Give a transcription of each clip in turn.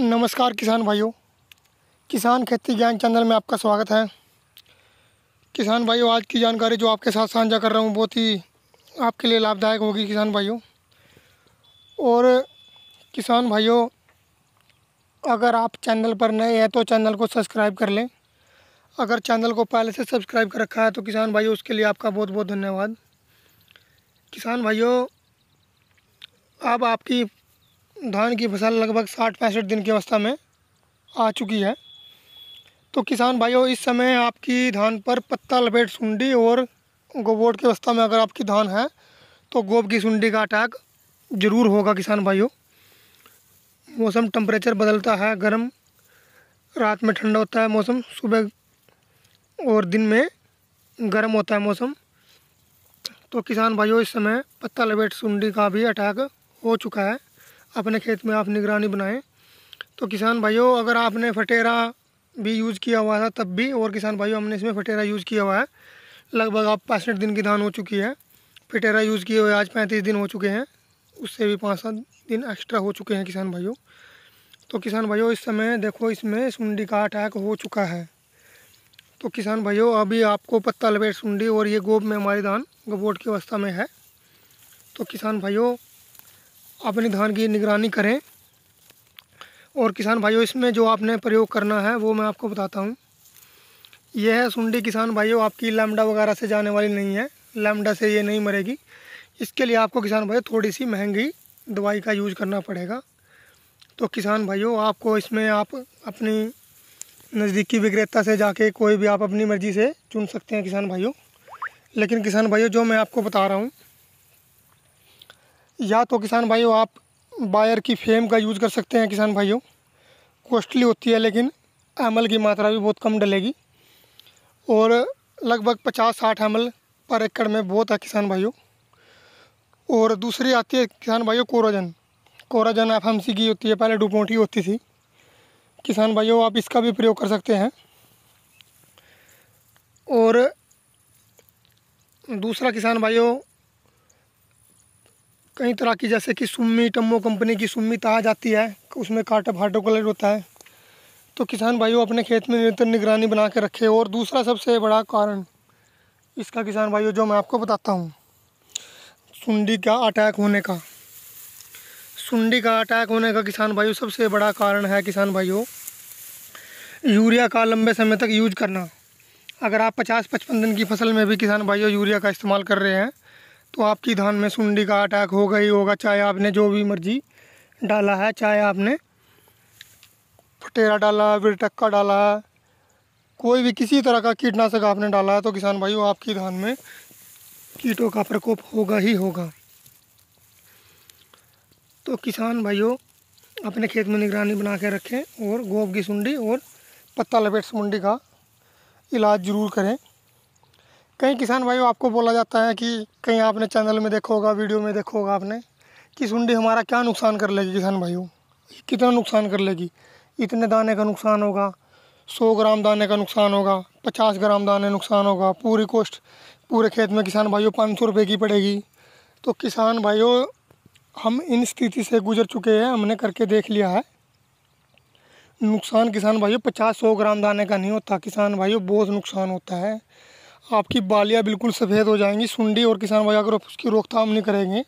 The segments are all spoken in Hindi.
नमस्कार किसान भाइयों किसान खेती ज्ञान चैनल में आपका स्वागत है किसान भाइयों आज की जानकारी जो आपके साथ साझा कर रहा हूँ बहुत ही आपके लिए लाभदायक होगी किसान भाइयों और किसान भाइयों अगर आप चैनल पर नए हैं तो चैनल को सब्सक्राइब कर लें अगर चैनल को पहले से सब्सक्राइब कर रखा है तो किसान भाइयों उसके लिए आपका बहुत बहुत धन्यवाद किसान भाइयों अब आपकी धान की फसल लगभग साठ पैंसठ दिन की अवस्था में आ चुकी है तो किसान भाइयों इस समय आपकी धान पर पत्ता लपेट सुंडी और गोबोट की अवस्था में अगर आपकी धान है तो गोब की सुंडी का अटैक ज़रूर होगा किसान भाइयों मौसम टम्परेचर बदलता है गर्म रात में ठंडा होता है मौसम सुबह और दिन में गर्म होता है मौसम तो किसान भाइयों इस समय पत्ता लपेट सुंडी का भी अटैक हो चुका है अपने खेत में आप निगरानी बनाएं तो किसान भाइयों अगर आपने फटेरा भी यूज़ किया हुआ था तब भी और किसान भाइयों हमने इसमें फटेरा यूज़ किया हुआ है लगभग आप पैंसठ दिन की धान हो चुकी है फटेरा यूज़ किए हुए आज पैंतीस दिन हो चुके हैं उससे भी पाँच सात दिन एक्स्ट्रा हो चुके हैं किसान भाइयों तो किसान भाइयों इस समय देखो इसमें सुंडी का अटैक हो चुका है तो किसान भाइयों अभी आपको पत्ता लपेट सुंडी और ये गोब में हमारी धान गबोट की अवस्था में है तो किसान भाइयों अपने धान की निगरानी करें और किसान भाइयों इसमें जो आपने प्रयोग करना है वो मैं आपको बताता हूँ यह है सुंडी किसान भाइयों आपकी लैमडा वगैरह से जाने वाली नहीं है लैमडा से ये नहीं मरेगी इसके लिए आपको किसान भाई थोड़ी सी महंगी दवाई का यूज करना पड़ेगा तो किसान भाइयों आपको इसमें आप अपनी नज़दीकी विक्रेता से जाके कोई भी आप अपनी मर्ज़ी से चुन सकते हैं किसान भाइयों लेकिन किसान भाइयों जो मैं आपको बता रहा हूँ या तो किसान भाइयों आप बायर की फेम का यूज़ कर सकते हैं किसान भाइयों कॉस्टली होती है लेकिन अमल की मात्रा भी बहुत कम डलेगी और लगभग पचास साठ एमल पर एकड़ में बहुत है किसान भाइयों और दूसरी आती है किसान भाइयों कोराजन कोराजन एफ की होती है पहले डुपोटी होती थी किसान भाइयों आप इसका भी प्रयोग कर सकते हैं और दूसरा किसान भाइयों कई तरह की जैसे कि सुम्मी टम्बो कंपनी की सुम्मी आ जाती है उसमें काटा फाटो कलर होता है तो किसान भाइयों अपने खेत में निरंतर निगरानी बना के रखे और दूसरा सबसे बड़ा कारण इसका किसान भाइयों जो मैं आपको बताता हूँ सुंडी का अटैक होने का सुंडी का अटैक होने का किसान भाइयों सबसे बड़ा कारण है किसान भाइयों यूरिया का लंबे समय तक यूज करना अगर आप 50-55 दिन की फसल में भी किसान भाइयों यूरिया का इस्तेमाल कर रहे हैं तो आपकी धान में सुंडी का अटैक हो गई होगा चाहे आपने जो भी मर्जी डाला है चाहे आपने फटेरा डाला है विरटक्का डाला है कोई भी किसी तरह का कीटनाशक आपने डाला है तो किसान भाइयों आपकी धान में कीटों का प्रकोप होगा ही होगा तो किसान भाइयों अपने खेत में निगरानी बना के रखें और गोब की सुंडी और पत्ता लपेट सुंडी का इलाज ज़रूर करें कई किसान भाइयों आपको बोला जाता है कि कहीं आपने चैनल में देखा होगा वीडियो में देखा होगा आपने कि सुंडी हमारा क्या नुकसान कर लेगी किसान भाइयों कितना नुकसान कर लेगी इतने दाने का नुकसान होगा सौ ग्राम दाने का नुकसान होगा पचास ग्राम दाने नुकसान होगा पूरी कोस्ट पूरे खेत में किसान भाइयों पाँच सौ रुपये की पड़ेगी तो किसान भाइयों हम इन स्थिति से गुजर चुके हैं हमने करके देख लिया है नुकसान किसान भाइयों पचास सौ ग्राम दाने का नहीं होता किसान भाइयों बहुत नुकसान होता है आपकी बालियाँ बिल्कुल सफ़ेद हो जाएंगी सुंडी और किसान भाई अगर उसकी रोकथाम नहीं करेंगे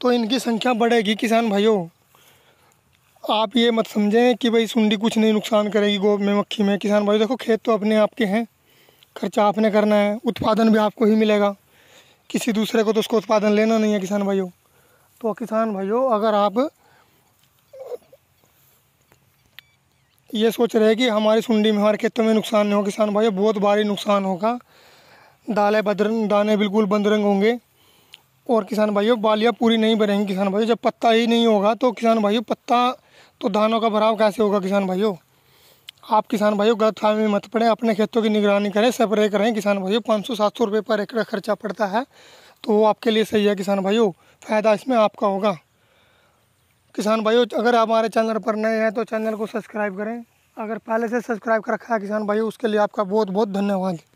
तो इनकी संख्या बढ़ेगी किसान भाइयों आप ये मत समझें कि भाई सुंडी कुछ नहीं नुकसान करेगी गोब में मक्खी में किसान भाई देखो खेत तो अपने आपके हैं खर्चा आपने करना है उत्पादन भी आपको ही मिलेगा किसी दूसरे को तो उसको उत्पादन लेना नहीं है किसान भाइयों तो किसान भाइयों अगर आप ये सोच रहे कि हमारी सुंडी में हमारे खेतों में नुकसान नहीं हो किसान भाई बहुत भारी नुकसान होगा दालें बदरंग दाने बिल्कुल बंदरंग होंगे और किसान भाइयों बालियाँ पूरी नहीं बनेंगी किसान भाइयों जब पत्ता ही नहीं होगा तो किसान भाइयों पत्ता तो धानों का भराव कैसे होगा किसान भाइयों आप किसान भाइयों गलत खामी में मत पड़े अपने खेतों की निगरानी करें स्प्रे करें किसान भाइयों पाँच सौ सात सौ रुपये पर एकड़ खर्चा पड़ता है तो वो आपके लिए सही है किसान भाइयों फ़ायदा इसमें आपका होगा किसान भाइयों अगर आप हमारे चैनल पर नए हैं तो चैनल को सब्सक्राइब करें अगर पहले से सब्सक्राइब कर रखा है किसान भाइयों उसके लिए आपका बहुत बहुत धन्यवाद